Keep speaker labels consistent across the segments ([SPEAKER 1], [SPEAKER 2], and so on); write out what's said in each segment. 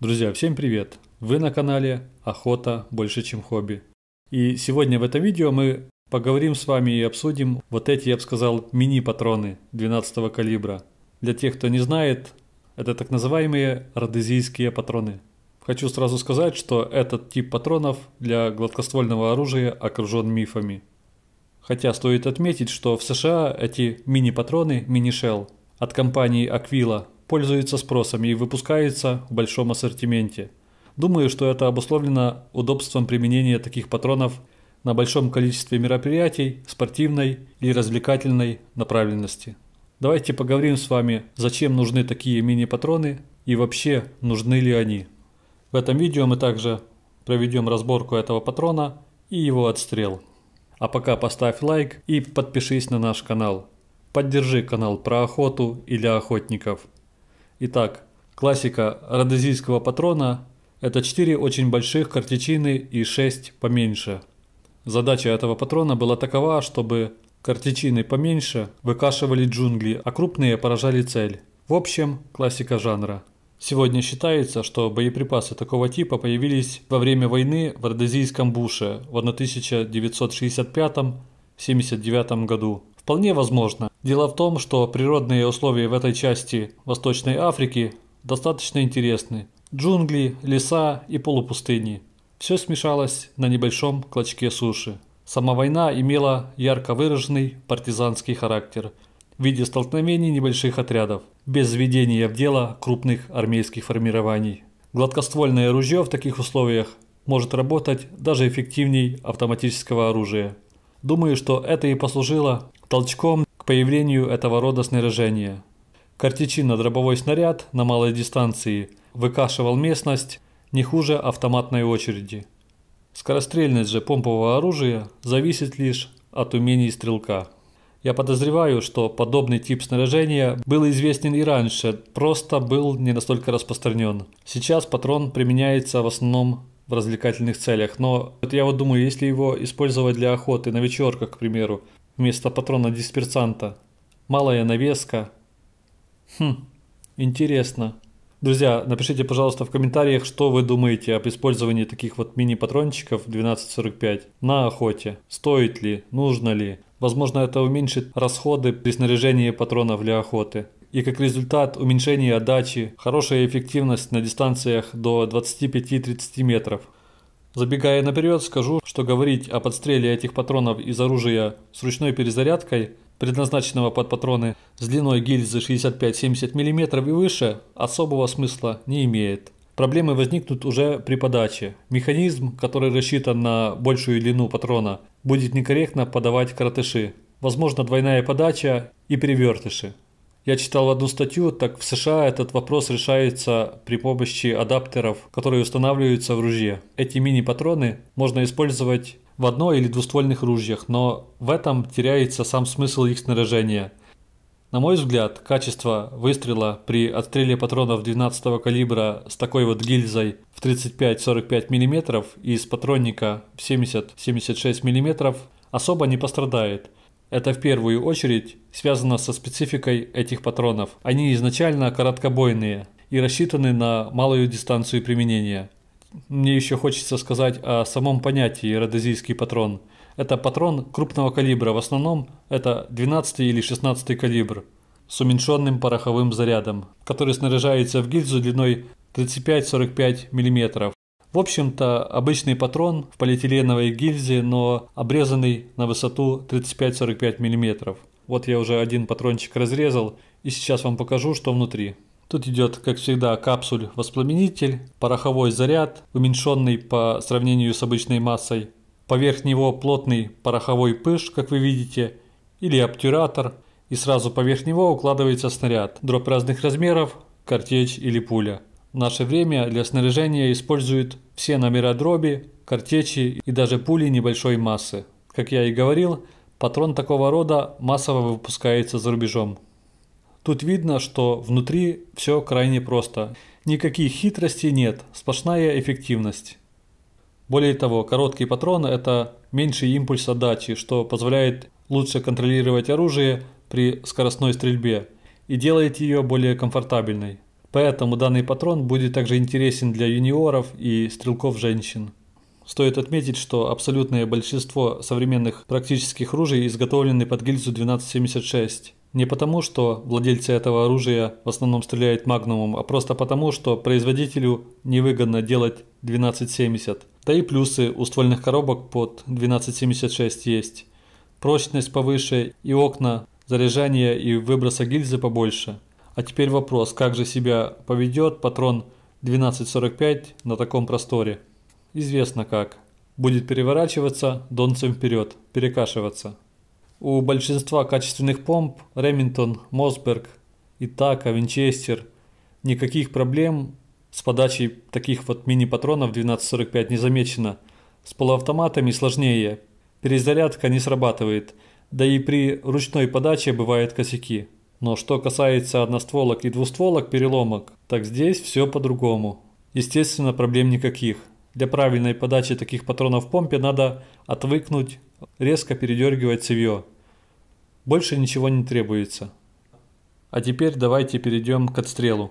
[SPEAKER 1] Друзья, всем привет! Вы на канале Охота больше чем хобби. И сегодня в этом видео мы поговорим с вами и обсудим вот эти, я бы сказал, мини-патроны 12 калибра. Для тех, кто не знает, это так называемые родезийские патроны. Хочу сразу сказать, что этот тип патронов для гладкоствольного оружия окружен мифами. Хотя стоит отметить, что в США эти мини-патроны, мини-шелл от компании Aquila пользуется спросом и выпускается в большом ассортименте. Думаю, что это обусловлено удобством применения таких патронов на большом количестве мероприятий спортивной и развлекательной направленности. Давайте поговорим с вами, зачем нужны такие мини-патроны и вообще нужны ли они. В этом видео мы также проведем разборку этого патрона и его отстрел. А пока поставь лайк и подпишись на наш канал. Поддержи канал про охоту и для охотников. Итак, классика родезийского патрона – это 4 очень больших картечины и 6 поменьше. Задача этого патрона была такова, чтобы картечины поменьше выкашивали джунгли, а крупные поражали цель. В общем, классика жанра. Сегодня считается, что боеприпасы такого типа появились во время войны в родезийском буше в 1965-79 году. Вполне возможно, Дело в том, что природные условия в этой части Восточной Африки достаточно интересны. Джунгли, леса и полупустыни. Все смешалось на небольшом клочке суши. Сама война имела ярко выраженный партизанский характер в виде столкновений небольших отрядов, без введения в дело крупных армейских формирований. Гладкоствольное ружье в таких условиях может работать даже эффективней автоматического оружия. Думаю, что это и послужило толчком появлению этого рода снаряжения. Картечина-дробовой снаряд на малой дистанции выкашивал местность не хуже автоматной очереди. Скорострельность же помпового оружия зависит лишь от умений стрелка. Я подозреваю, что подобный тип снаряжения был известен и раньше, просто был не настолько распространен. Сейчас патрон применяется в основном в развлекательных целях, но вот я вот думаю, если его использовать для охоты на вечерках, к примеру, вместо патрона дисперсанта. Малая навеска. Хм, интересно. Друзья, напишите, пожалуйста, в комментариях, что вы думаете об использовании таких вот мини-патрончиков 1245 на охоте. Стоит ли, нужно ли. Возможно, это уменьшит расходы при снаряжении патронов для охоты. И как результат уменьшение отдачи, хорошая эффективность на дистанциях до 25-30 метров. Забегая наперед, скажу, что говорить о подстреле этих патронов из оружия с ручной перезарядкой, предназначенного под патроны с длиной гильзы 65-70 мм и выше, особого смысла не имеет. Проблемы возникнут уже при подаче. Механизм, который рассчитан на большую длину патрона, будет некорректно подавать коротыши. Возможно двойная подача и перевертыши. Я читал одну статью, так в США этот вопрос решается при помощи адаптеров, которые устанавливаются в ружье. Эти мини-патроны можно использовать в одно- или двуствольных ружьях, но в этом теряется сам смысл их снаряжения. На мой взгляд, качество выстрела при отстреле патронов 12 калибра с такой вот гильзой в 35-45 мм и с патронника в 70-76 мм особо не пострадает – это в первую очередь связано со спецификой этих патронов. Они изначально короткобойные и рассчитаны на малую дистанцию применения. Мне еще хочется сказать о самом понятии родезийский патрон. Это патрон крупного калибра, в основном это 12 или 16 калибр с уменьшенным пороховым зарядом, который снаряжается в гильзу длиной 35-45 мм. В общем-то, обычный патрон в полиэтиленовой гильзе, но обрезанный на высоту 35-45 мм. Вот я уже один патрончик разрезал, и сейчас вам покажу, что внутри. Тут идет, как всегда, капсуль-воспламенитель, пороховой заряд, уменьшенный по сравнению с обычной массой. Поверх него плотный пороховой пыш, как вы видите, или обтюратор. И сразу поверх него укладывается снаряд, дробь разных размеров, картечь или пуля. В наше время для снаряжения используют все номера дроби, картечи и даже пули небольшой массы. Как я и говорил, патрон такого рода массово выпускается за рубежом. Тут видно, что внутри все крайне просто. Никаких хитростей нет, сплошная эффективность. Более того, короткий патрон – это меньший импульс отдачи, что позволяет лучше контролировать оружие при скоростной стрельбе и делает ее более комфортабельной. Поэтому данный патрон будет также интересен для юниоров и стрелков-женщин. Стоит отметить, что абсолютное большинство современных практических ружей изготовлены под гильзу 1276. Не потому, что владельцы этого оружия в основном стреляют магнумом, а просто потому, что производителю невыгодно делать 1270. Да и плюсы у ствольных коробок под 1276 есть. Прочность повыше и окна заряжания и выброса гильзы побольше. А теперь вопрос, как же себя поведет патрон 1245 на таком просторе? Известно как. Будет переворачиваться донцем вперед, перекашиваться. У большинства качественных помп Ремингтон, Мосберг, Итака, Винчестер никаких проблем с подачей таких вот мини-патронов 1245 не замечено. С полуавтоматами сложнее. Перезарядка не срабатывает. Да и при ручной подаче бывают косяки. Но что касается одностволок и двустволок переломок, так здесь все по-другому. Естественно, проблем никаких. Для правильной подачи таких патронов в помпе надо отвыкнуть, резко передергивать цевьё. Больше ничего не требуется. А теперь давайте перейдем к отстрелу.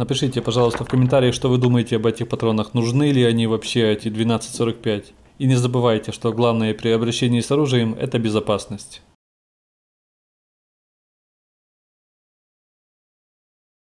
[SPEAKER 1] Напишите, пожалуйста, в комментариях, что вы думаете об этих патронах, нужны ли они вообще, эти 1245. И не забывайте, что главное при обращении с оружием – это безопасность.